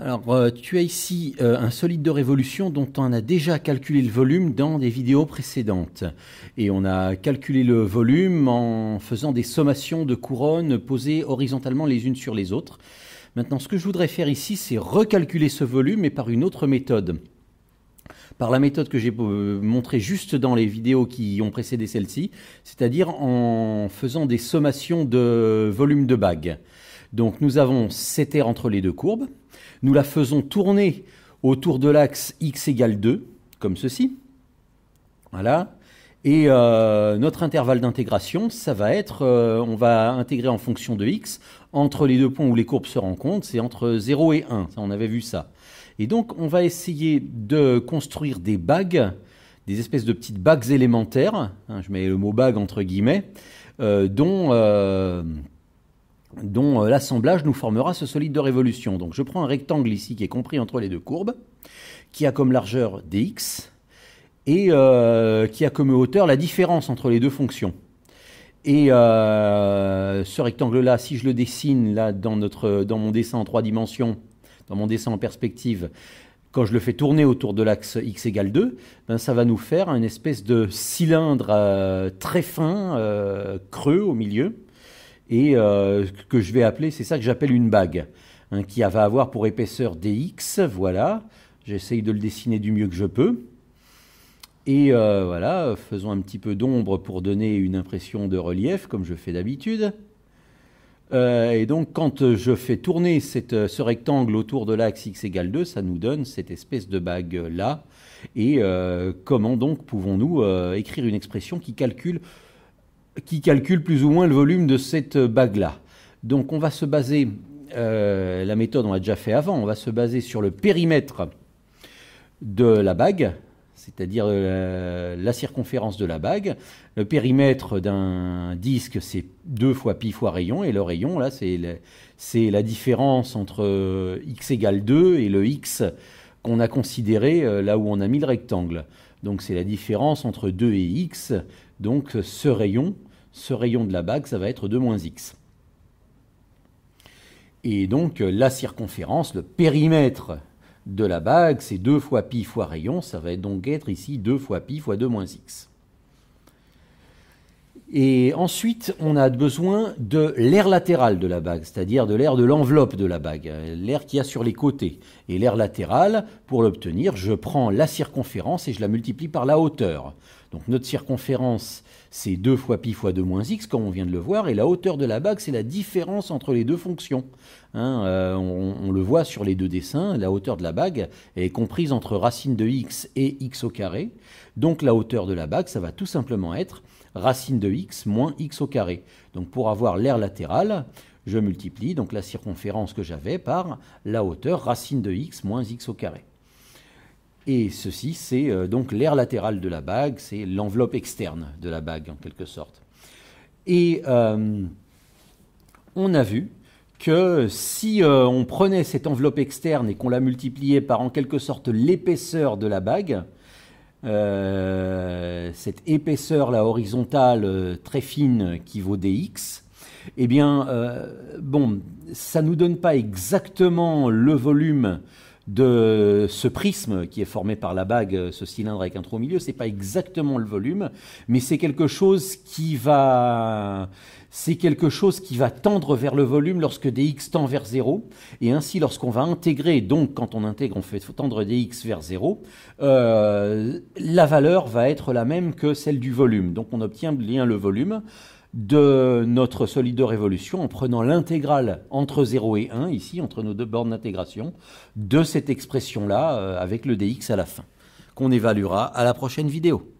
Alors, euh, tu as ici euh, un solide de révolution dont on a déjà calculé le volume dans des vidéos précédentes. Et on a calculé le volume en faisant des sommations de couronnes posées horizontalement les unes sur les autres. Maintenant, ce que je voudrais faire ici, c'est recalculer ce volume, mais par une autre méthode. Par la méthode que j'ai euh, montrée juste dans les vidéos qui ont précédé celle-ci, c'est-à-dire en faisant des sommations de volume de bagues. Donc, nous avons R entre les deux courbes nous la faisons tourner autour de l'axe x égale 2, comme ceci. Voilà. Et euh, notre intervalle d'intégration, ça va être, euh, on va intégrer en fonction de x, entre les deux points où les courbes se rencontrent, c'est entre 0 et 1, on avait vu ça. Et donc on va essayer de construire des bagues, des espèces de petites bagues élémentaires, hein, je mets le mot bague entre guillemets, euh, dont dont euh, l'assemblage nous formera ce solide de révolution. Donc je prends un rectangle ici qui est compris entre les deux courbes, qui a comme largeur dx, et euh, qui a comme hauteur la différence entre les deux fonctions. Et euh, ce rectangle-là, si je le dessine là dans, notre, dans mon dessin en trois dimensions, dans mon dessin en perspective, quand je le fais tourner autour de l'axe x égale 2, ben, ça va nous faire une espèce de cylindre très fin, creux au milieu, et euh, ce que je vais appeler, c'est ça que j'appelle une bague, hein, qui va avoir pour épaisseur dx, voilà, j'essaye de le dessiner du mieux que je peux. Et euh, voilà, faisons un petit peu d'ombre pour donner une impression de relief, comme je fais d'habitude. Euh, et donc, quand je fais tourner ce rectangle autour de l'axe x égale 2, ça nous donne cette espèce de bague-là. Et comment donc pouvons-nous écrire une expression qui calcule qui calcule plus ou moins le volume de cette bague-là. Donc on va se baser, euh, la méthode on l'a déjà fait avant, on va se baser sur le périmètre de la bague, c'est-à-dire la, euh, la, circonférence de la bague. Le périmètre d'un disque, c'est 2 fois pi fois rayon, et le rayon, là, c'est la différence entre euh, x égale 2 et le x qu'on a considéré là où on a mis le rectangle. Donc c'est la différence entre 2 et x. Donc ce rayon, ce rayon de la bague, ça va être 2 moins x. Et donc la circonférence, le périmètre de la bague, c'est 2 fois pi fois rayon, ça va donc être ici 2 fois pi fois 2 moins x. Et ensuite, on a besoin de l'air latéral de la bague, c'est-à-dire de l'air de l'enveloppe de la bague, l'air qu'il y a sur les côtés. Et l'air latéral, pour l'obtenir, je prends la circonférence et je la multiplie par la hauteur. Donc notre circonférence, c'est 2 fois pi fois 2 moins x, comme on vient de le voir, et la hauteur de la bague, c'est la différence entre les deux fonctions. Hein, euh, on, on, le voit sur les deux dessins, la hauteur de la bague est comprise entre racine de x et x au carré. Donc la hauteur de la bague, ça va tout simplement être racine de x moins x au carré. Donc pour avoir l'aire latérale, je multiplie donc la circonférence que j'avais par la hauteur racine de x moins x au carré. Et ceci, c'est euh, donc l'aire latérale de la bague, c'est l'enveloppe externe de la bague en quelque sorte. Et euh, on a vu que si euh, on prenait cette enveloppe externe et qu'on la multipliait par en quelque sorte l'épaisseur de la bague, euh, cette épaisseur là horizontale euh, très fine qui vaut dx, eh bien, euh, bon, ça nous donne pas exactement le volume de ce prisme qui est formé par la bague, euh, ce cylindre avec un trou au milieu, c'est pas exactement le volume, mais c'est quelque chose qui va c'est quelque chose qui va tendre vers le volume lorsque dx tend vers 0. Et ainsi, lorsqu'on va intégrer, donc quand on intègre, on fait tendre dx vers 0, euh, la valeur va être la même que celle du volume. Donc on obtient bien le volume de notre de Révolution en prenant l'intégrale entre 0 et 1, ici, entre nos deux bornes d'intégration, de cette expression-là, euh, avec le dx à la fin, qu'on évaluera à la prochaine vidéo.